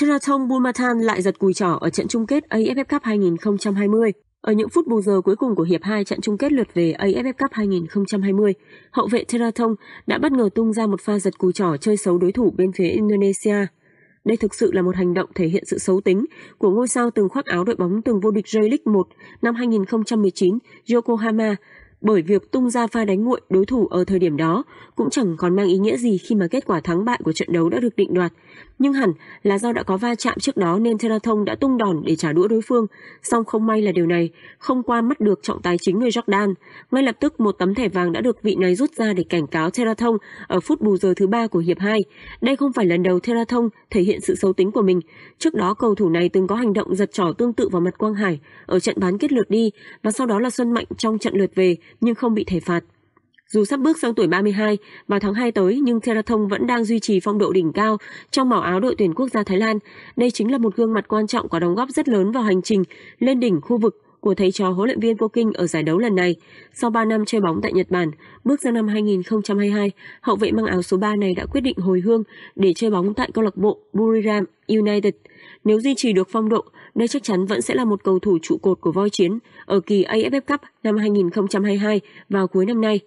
Theraton Bulmatan lại giật cùi trỏ ở trận chung kết AFF Cup 2020. Ở những phút bù giờ cuối cùng của hiệp 2 trận chung kết lượt về AFF Cup 2020, hậu vệ Theraton đã bất ngờ tung ra một pha giật cùi trỏ chơi xấu đối thủ bên phía Indonesia. Đây thực sự là một hành động thể hiện sự xấu tính của ngôi sao từng khoác áo đội bóng từng vô địch J-League 1 năm 2019 Yokohama bởi việc tung ra pha đánh nguội đối thủ ở thời điểm đó cũng chẳng còn mang ý nghĩa gì khi mà kết quả thắng bại của trận đấu đã được định đoạt. Nhưng hẳn là do đã có va chạm trước đó nên Telethông đã tung đòn để trả đũa đối phương, song không may là điều này không qua mắt được trọng tài chính người Jordan. Ngay lập tức một tấm thẻ vàng đã được vị này rút ra để cảnh cáo Telethông ở phút bù giờ thứ ba của hiệp 2. Đây không phải lần đầu Telethông thể hiện sự xấu tính của mình. Trước đó cầu thủ này từng có hành động giật trỏ tương tự vào mặt Quang Hải ở trận bán kết lượt đi và sau đó là Xuân Mạnh trong trận lượt về nhưng không bị thể phạt. Dù sắp bước sang tuổi 32, vào tháng 2 tới nhưng Therathong vẫn đang duy trì phong độ đỉnh cao trong màu áo đội tuyển quốc gia Thái Lan. Đây chính là một gương mặt quan trọng có đóng góp rất lớn vào hành trình lên đỉnh khu vực của thầy trò huấn luyện viên Vô ở giải đấu lần này. Sau 3 năm chơi bóng tại Nhật Bản, bước sang năm 2022, hậu vệ mang áo số 3 này đã quyết định hồi hương để chơi bóng tại câu lạc bộ Buriram United. Nếu duy trì được phong độ, đây chắc chắn vẫn sẽ là một cầu thủ trụ cột của voi chiến ở kỳ AFF Cup năm 2022 vào cuối năm nay.